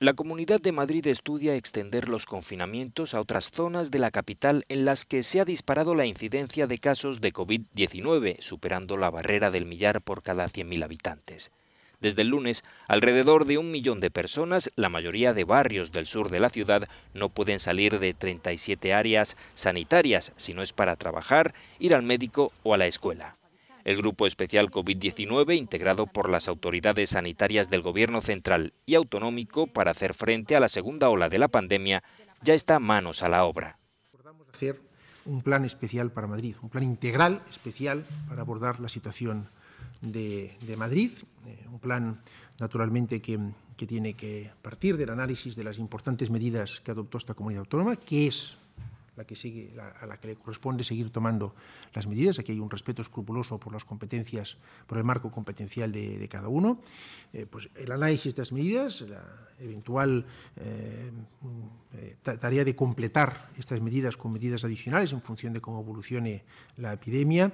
La Comunidad de Madrid estudia extender los confinamientos a otras zonas de la capital en las que se ha disparado la incidencia de casos de COVID-19, superando la barrera del millar por cada 100.000 habitantes. Desde el lunes, alrededor de un millón de personas, la mayoría de barrios del sur de la ciudad, no pueden salir de 37 áreas sanitarias si no es para trabajar, ir al médico o a la escuela. El grupo especial COVID-19, integrado por las autoridades sanitarias del Gobierno central y autonómico para hacer frente a la segunda ola de la pandemia, ya está manos a la obra. hacer un plan especial para Madrid, un plan integral especial para abordar la situación de, Madrid, eh, un plan naturalmente que tiene que partir del análisis de las importantes medidas que adoptó esta comunidad autónoma, que es sigue, a la que le corresponde seguir tomando las medidas. Aquí hay un respeto escrupuloso por las competencias, por el marco competencial de, cada uno. Eh, pues el análisis de estas medidas, la eventual eh, mm, eh, tarea de completar estas medidas con medidas adicionales en función de cómo evolucione la epidemia.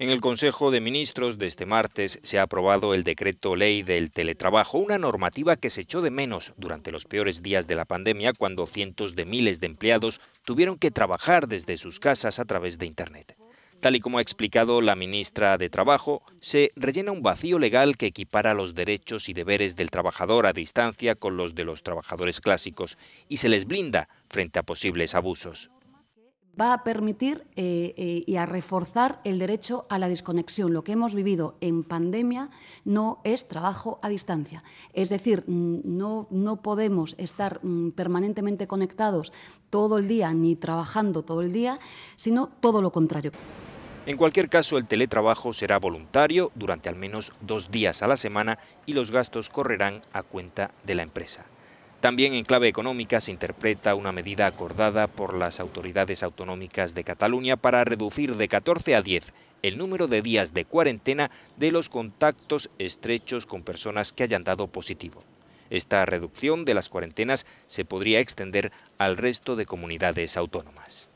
En el Consejo de Ministros de este martes se ha aprobado el decreto ley del teletrabajo, una normativa que se echó de menos durante los peores días de la pandemia, cuando cientos de miles de empleados tuvieron que trabajar desde sus casas a través de Internet. Tal y como ha explicado la ministra de Trabajo, se rellena un vacío legal que equipara los derechos y deberes del trabajador a distancia con los de los trabajadores clásicos y se les blinda frente a posibles abusos va a permitir eh, eh, y a reforzar el derecho a la desconexión. Lo que hemos vivido en pandemia no es trabajo a distancia. Es decir, no, no podemos estar mm, permanentemente conectados todo el día ni trabajando todo el día, sino todo lo contrario. En cualquier caso, el teletrabajo será voluntario durante al menos dos días a la semana y los gastos correrán a cuenta de la empresa. También en clave económica se interpreta una medida acordada por las autoridades autonómicas de Cataluña para reducir de 14 a 10 el número de días de cuarentena de los contactos estrechos con personas que hayan dado positivo. Esta reducción de las cuarentenas se podría extender al resto de comunidades autónomas.